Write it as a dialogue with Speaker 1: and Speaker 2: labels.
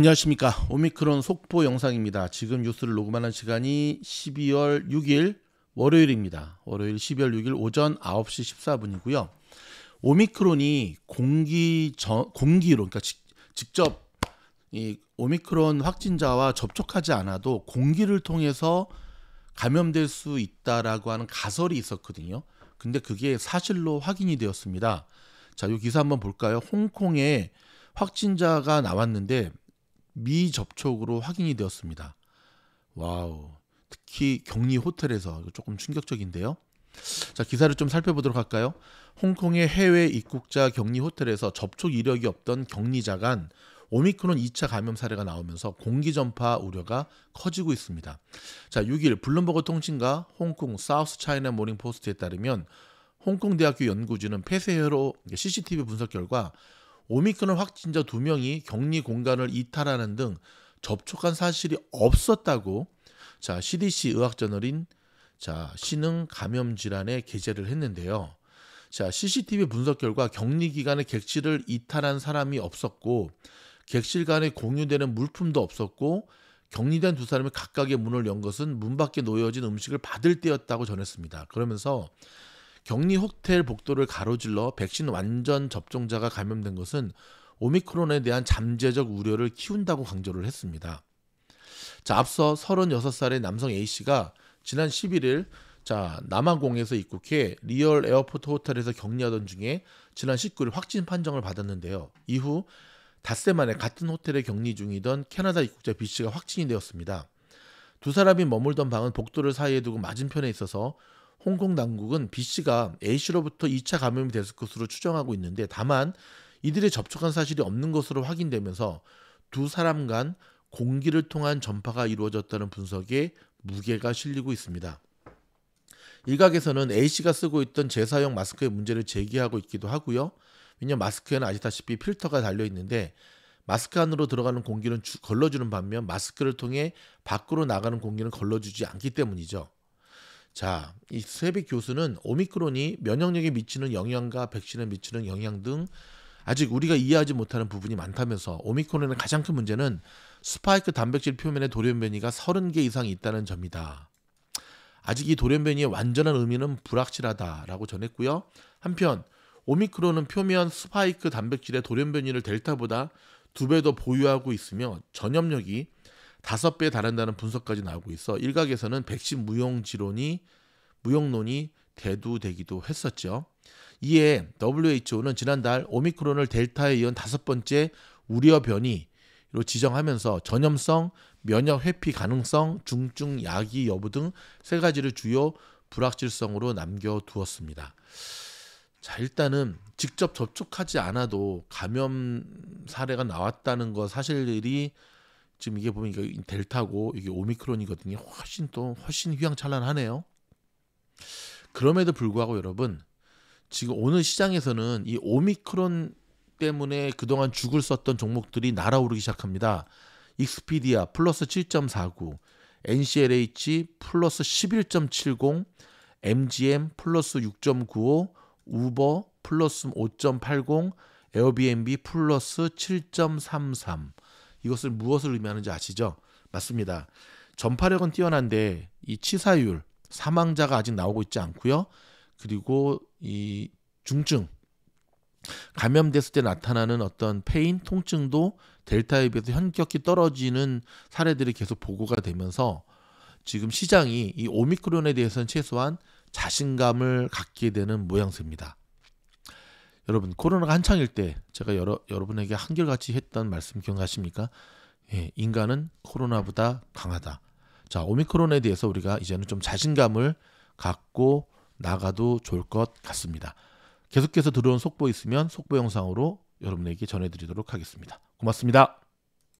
Speaker 1: 안녕하십니까 오미크론 속보 영상입니다. 지금 뉴스를 녹음하는 시간이 12월 6일 월요일입니다. 월요일 12월 6일 오전 9시 14분이고요. 오미크론이 공기 저, 공기로 그러니까 직, 직접 이 오미크론 확진자와 접촉하지 않아도 공기를 통해서 감염될 수 있다라고 하는 가설이 있었거든요. 근데 그게 사실로 확인이 되었습니다. 자, 요 기사 한번 볼까요? 홍콩에 확진자가 나왔는데 미접촉으로 확인이 되었습니다. 와우. 특히 격리 호텔에서 조금 충격적인데요. 자, 기사를 좀 살펴보도록 할까요? 홍콩의 해외 입국자 격리 호텔에서 접촉 이력이 없던 격리자 간 오미크론 2차 감염 사례가 나오면서 공기 전파 우려가 커지고 있습니다. 자, 6일 블룸버그 통신과 홍콩 사우스 차이나 모닝 포스트에 따르면 홍콩 대학교 연구진은 폐쇄로 CCTV 분석 결과 오미크론 확진자 2명이 격리 공간을 이탈하는 등 접촉한 사실이 없었다고 자, CDC 의학저널인 자, 신흥 감염 질환에 게재를 했는데요. 자, CCTV 분석 결과 격리 기간에 객실을 이탈한 사람이 없었고 객실 간에 공유되는 물품도 없었고 격리된 두 사람이 각각의 문을 연 것은 문 밖에 놓여진 음식을 받을 때였다고 전했습니다. 그러면서 격리 호텔 복도를 가로질러 백신 완전 접종자가 감염된 것은 오미크론에 대한 잠재적 우려를 키운다고 강조를 했습니다. 자, 앞서 36살의 남성 A씨가 지난 11일 자, 남한공에서 입국해 리얼 에어포트 호텔에서 격리하던 중에 지난 19일 확진 판정을 받았는데요. 이후 닷새 만에 같은 호텔에 격리 중이던 캐나다 입국자 B씨가 확진이 되었습니다. 두 사람이 머물던 방은 복도를 사이에 두고 맞은편에 있어서 홍콩 당국은 B씨가 A씨로부터 2차 감염이 됐을 것으로 추정하고 있는데 다만 이들이 접촉한 사실이 없는 것으로 확인되면서 두 사람 간 공기를 통한 전파가 이루어졌다는 분석에 무게가 실리고 있습니다. 일각에서는 A씨가 쓰고 있던 제사용 마스크의 문제를 제기하고 있기도 하고요. 왜냐하면 마스크에는 아시다시피 필터가 달려 있는데 마스크 안으로 들어가는 공기는 걸러주는 반면 마스크를 통해 밖으로 나가는 공기는 걸러주지 않기 때문이죠. 자, 이세웨 교수는 오미크론이 면역력에 미치는 영향과 백신에 미치는 영향 등 아직 우리가 이해하지 못하는 부분이 많다면서 오미크론의 가장 큰 문제는 스파이크 단백질 표면에 돌연변이가 30개 이상이 있다는 점이다. 아직 이 돌연변이의 완전한 의미는 불확실하다라고 전했고요. 한편 오미크론은 표면 스파이크 단백질의 돌연변이를 델타보다 두 배 더 보유하고 있으며 전염력이 다섯 배에 달한다는 분석까지 나오고 있어 일각에서는 백신 무용지론이 무용론이 대두되기도 했었죠. 이에 WHO는 지난달 오미크론을 델타에 이은 다섯 번째 우려 변이로 지정하면서 전염성, 면역 회피 가능성, 중증 야기 여부 등 세 가지를 주요 불확실성으로 남겨두었습니다. 자, 일단은 직접 접촉하지 않아도 감염 사례가 나왔다는 거 사실이 들 지금 이게 보면 이게 델타고 이게 오미크론이거든요. 훨씬 또 훨씬 휘황찬란하네요. 그럼에도 불구하고 여러분 지금 오늘 시장에서는 이 오미크론 때문에 그동안 죽을 썼던 종목들이 날아오르기 시작합니다. 익스피디아 플러스 7.49, NCLH 플러스 11.70, MGM 플러스 6.95, 우버 플러스 5.80, 에어비앤비 플러스 7.33. 이것을 무엇을 의미하는지 아시죠? 맞습니다. 전파력은 뛰어난데 이 치사율 사망자가 아직 나오고 있지 않고요. 그리고 이 중증 감염됐을 때 나타나는 어떤 페인 통증도 델타에 비해서 현격히 떨어지는 사례들이 계속 보고가 되면서 지금 시장이 이 오미크론에 대해서는 최소한 자신감을 갖게 되는 모양새입니다. 여러분 코로나가 한창일 때 제가 여러 여러분에게 한결같이 했던 말씀 기억나십니까? 예, 인간은 코로나보다 강하다. 자, 오미크론에 대해서 우리가 이제는 좀 자신감을 갖고 나가도 좋을 것 같습니다. 계속해서 들어온 속보 있으면 속보 영상으로 여러분에게 전해드리도록 하겠습니다. 고맙습니다.